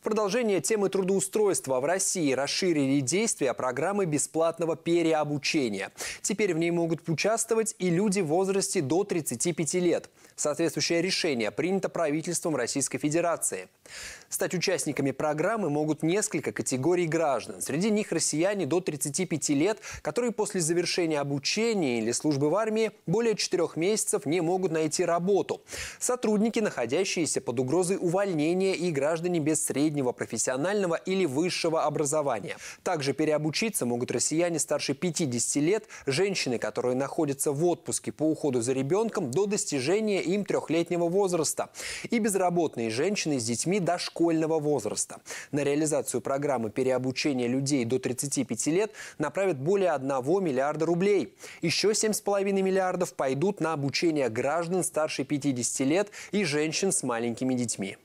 В продолжение темы трудоустройства в России расширили действия программы бесплатного переобучения. Теперь в ней могут участвовать и люди в возрасте до 35 лет. Соответствующее решение принято правительством Российской Федерации. Стать участниками программы могут несколько категорий граждан. Среди них россияне до 35 лет, которые после завершения обучения или службы в армии более 4 месяцев не могут найти работу. Сотрудники, находящиеся под угрозой увольнения и граждане без средств среднего профессионального или высшего образования. Также переобучиться могут россияне старше 50 лет, женщины, которые находятся в отпуске по уходу за ребенком до достижения им трехлетнего возраста и безработные женщины с детьми дошкольного возраста. На реализацию программы переобучения людей до 35 лет направят более 1 миллиарда рублей. Еще 7,5 миллиардов пойдут на обучение граждан старше 50 лет и женщин с маленькими детьми.